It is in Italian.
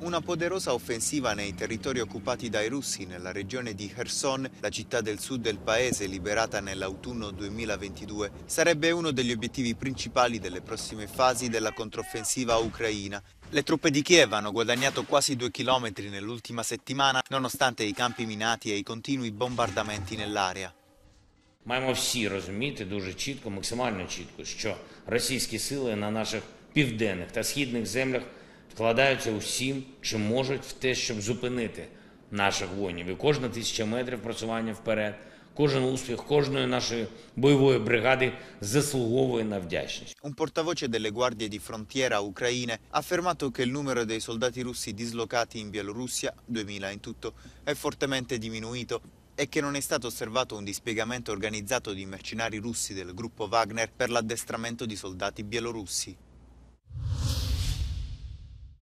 Una poderosa offensiva nei territori occupati dai russi nella regione di Kherson, la città del sud del paese liberata nell'autunno 2022, sarebbe uno degli obiettivi principali delle prossime fasi della controffensiva ucraina. Le truppe di Kiev hanno guadagnato quasi due chilometri nell'ultima settimana, nonostante i campi minati e i continui bombardamenti nell'area. Маємо всі розуміти дуже чітко, максимально чітко, що російські сили на наших південних та східних землях вкладаються усім, чим можуть в те, щоб зупинити наших воїнів. І кожна тисяча метрів просування вперед, кожен успіх кожної нашої бойової бригади заслуговує на вдячність. Un portavoce delle guardie di frontiera ucraine ha affermato che il numero dei soldati russi dislocati in Bielorussia, 2000 in tutto, è fortemente diminuito e che non è stato osservato un dispiegamento organizzato di mercenari russi del gruppo Wagner per l'addestramento di soldati bielorussi.